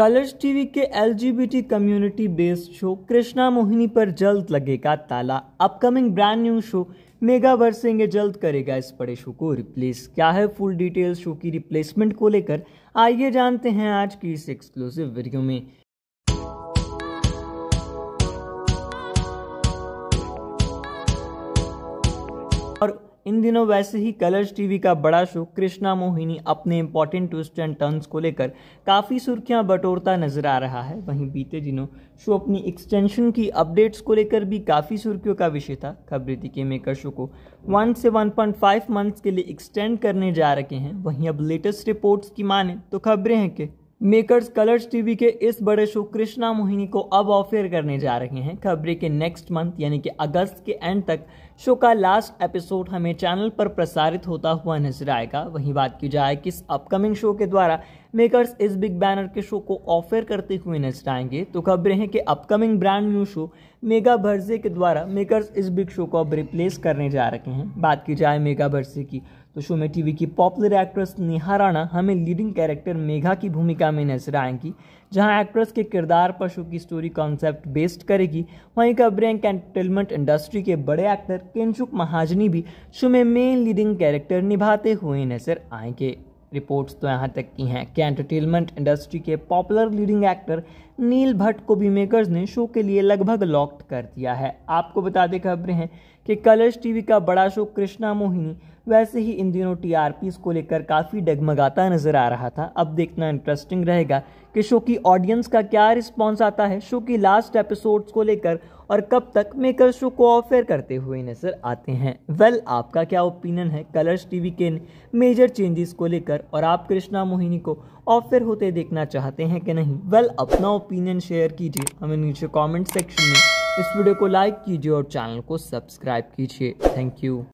colours TV के LGBT community based show Krishna Mohini पर जल्द लगेगा ताला upcoming brand new show Megha Barsenge जल्द करेगा इस बड़े शो को रिप्लेस क्या है फुल डिटेल शो की रिप्लेसमेंट को लेकर आइए जानते हैं आज की इस एक्सक्लूसिव वीडियो में और इन दिनों वैसे ही कलर्स टीवी का बड़ा शो कृष्णा मोहिनी अपने इंपॉर्टेंट ट्विस्ट एंड टर्न्स को लेकर काफ़ी सुर्खियां बटोरता नजर आ रहा है वहीं बीते दिनों शो अपनी एक्सटेंशन की अपडेट्स को लेकर भी काफ़ी सुर्खियों का विषय था खबरें थी कि मेकर शो को वन से फाइव मंथ्स के लिए एक्सटेंड करने जा रहे हैं वहीं अब लेटेस्ट रिपोर्ट्स की माने तो खबरें हैं कि मेकर्स कलर्स टीवी के इस बड़े शो कृष्णा मोहिनी को अब ऑफेयर करने जा रहे हैं खबरें के नेक्स्ट मंथ यानी कि अगस्त के एंड तक शो का लास्ट एपिसोड हमें चैनल पर प्रसारित होता हुआ नजर आएगा वहीं बात की जाए कि इस अपकमिंग शो के द्वारा मेकर्स इस बिग बैनर के शो को ऑफर करते हुए नजर आएंगे तो खबरें हैं कि upcoming brand new show Megha भर्जे के द्वारा मेकर्स इस बिग शो को अब रिप्लेस करने जा रहे हैं बात की जाए मेगा भर्जे की तो शो में टीवी की पॉपुलर एक्ट्रेस नेहा राणा हमें लीडिंग कैरेक्टर मेघा की भूमिका में नजर आएंगी जहां एक्ट्रेस के किरदार पर शो की स्टोरी कॉन्सेप्ट बेस्ड करेगी वहीं खबरें एंटरटेनमेंट इंडस्ट्री के बड़े एक्टर किंशुक महाजनी भी शो में मेन लीडिंग कैरेक्टर निभाते हुए नजर आएंगे रिपोर्ट्स तो यहाँ तक की हैं कि एंटरटेनमेंट इंडस्ट्री के popular leading actor Neil Bhatt को भी मेकर्स ने शो के लिए लगभग लॉक्ड कर दिया है आपको बता दें खबरें हैं कि कलर्स टीवी का बड़ा शो कृष्णा मोहिनी वैसे ही इन दिनों टी को लेकर काफ़ी डगमगाता नज़र आ रहा था अब देखना इंटरेस्टिंग रहेगा कि शो की ऑडियंस का क्या रिस्पॉन्स आता है शो की लास्ट एपिसोड्स को लेकर और कब तक मेकर शो को ऑफेयर करते हुए नज़र आते हैं वेल well, आपका क्या ओपिनियन है कलर्स टीवी के मेजर चेंजेस को लेकर और आप कृष्णा मोहिनी को ऑफेयर होते देखना चाहते हैं कि नहीं वेल well, अपना ओपिनियन शेयर कीजिए हमें नीचे कॉमेंट सेक्शन में इस वीडियो को लाइक कीजिए और चैनल को सब्सक्राइब कीजिए थैंक यू